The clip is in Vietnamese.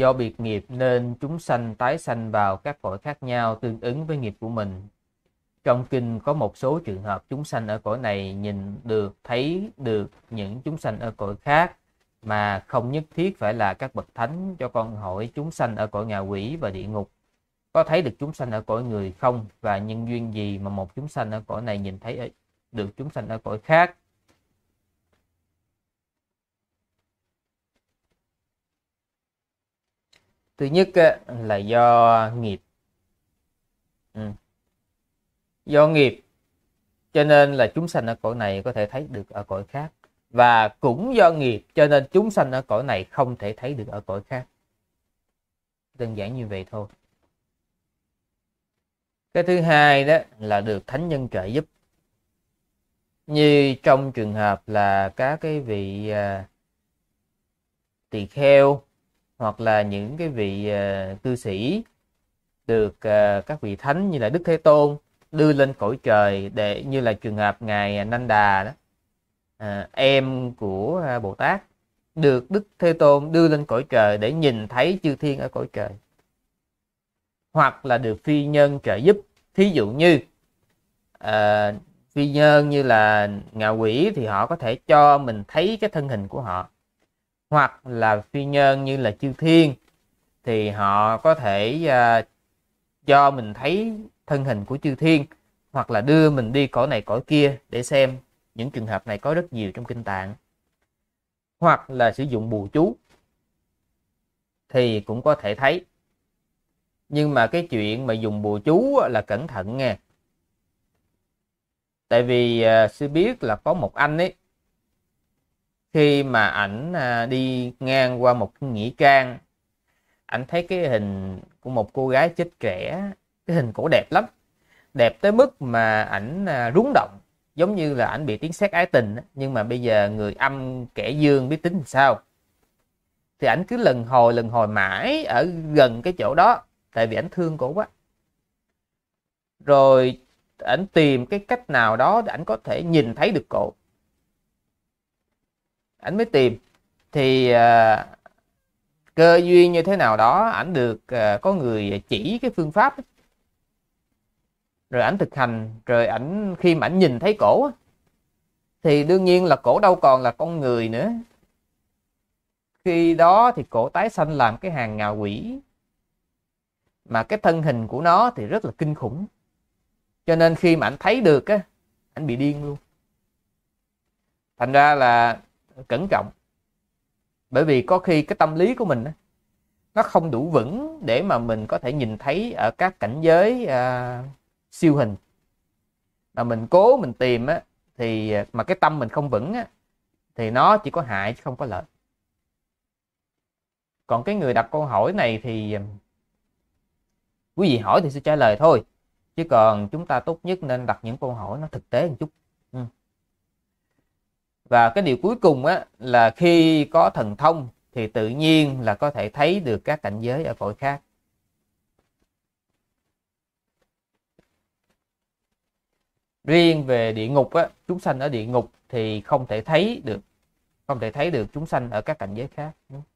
Do biệt nghiệp nên chúng sanh tái sanh vào các cõi khác nhau tương ứng với nghiệp của mình. Trong kinh có một số trường hợp chúng sanh ở cõi này nhìn được, thấy được những chúng sanh ở cõi khác mà không nhất thiết phải là các bậc thánh cho con hỏi chúng sanh ở cõi ngạ quỷ và địa ngục. Có thấy được chúng sanh ở cõi người không và nhân duyên gì mà một chúng sanh ở cõi này nhìn thấy được chúng sanh ở cõi khác thứ nhất là do nghiệp ừ. do nghiệp cho nên là chúng sanh ở cõi này có thể thấy được ở cõi khác và cũng do nghiệp cho nên chúng sanh ở cõi này không thể thấy được ở cõi khác đơn giản như vậy thôi cái thứ hai đó là được thánh nhân trợ giúp như trong trường hợp là các cái vị à, tỳ kheo hoặc là những cái vị uh, cư sĩ được uh, các vị thánh như là Đức Thế Tôn đưa lên cõi trời để như là trường hợp ngài Nanda đó à, em của Bồ Tát được Đức Thế Tôn đưa lên cõi trời để nhìn thấy chư thiên ở cõi trời hoặc là được phi nhân trợ giúp thí dụ như à, phi nhân như là ngạ quỷ thì họ có thể cho mình thấy cái thân hình của họ hoặc là phi nhân như là chư thiên thì họ có thể uh, à, cho mình thấy thân hình của chư thiên hoặc là đưa mình đi cõi này cõi kia để xem những trường hợp này có rất nhiều trong kinh tạng hoặc là sử dụng bùa chú thì cũng có thể thấy nhưng mà cái chuyện mà dùng bùa chú là cẩn thận nghe tại vì uh, sư biết là có một anh ấy khi mà ảnh à, đi ngang qua một nghĩa trang ảnh thấy cái hình của một cô gái chết trẻ cái hình cổ đẹp lắm đẹp tới mức mà ảnh à, rúng động giống như là ảnh bị tiếng sét ái tình nhưng mà bây giờ người âm kẻ dương biết tính sao thì ảnh cứ lần hồi lần hồi mãi ở gần cái chỗ đó tại vì ảnh thương cổ quá rồi ảnh tìm cái cách nào đó để ảnh có thể nhìn thấy được cổ ảnh mới tìm thì à, cơ duyên như thế nào đó ảnh được à, có người chỉ cái phương pháp ấy. rồi ảnh thực hành rồi ảnh khi mà ảnh nhìn thấy cổ thì đương nhiên là cổ đâu còn là con người nữa khi đó thì cổ tái sanh làm cái hàng ngà quỷ mà cái thân hình của nó thì rất là kinh khủng cho nên khi mà ảnh thấy được á ảnh bị điên luôn thành ra là cẩn trọng bởi vì có khi cái tâm lý của mình nó không đủ vững để mà mình có thể nhìn thấy ở các cảnh giới à, siêu hình mà mình cố mình tìm á thì mà cái tâm mình không vững á thì nó chỉ có hại chứ không có lợi còn cái người đặt câu hỏi này thì à, quý vị hỏi thì sẽ trả lời thôi chứ còn chúng ta tốt nhất nên đặt những câu hỏi nó thực tế một chút và cái điều cuối cùng á là khi có thần thông thì tự nhiên là có thể thấy được các cảnh giới ở cõi khác riêng về địa ngục á chúng sanh ở địa ngục thì không thể thấy được không thể thấy được chúng sanh ở các cảnh giới khác đúng.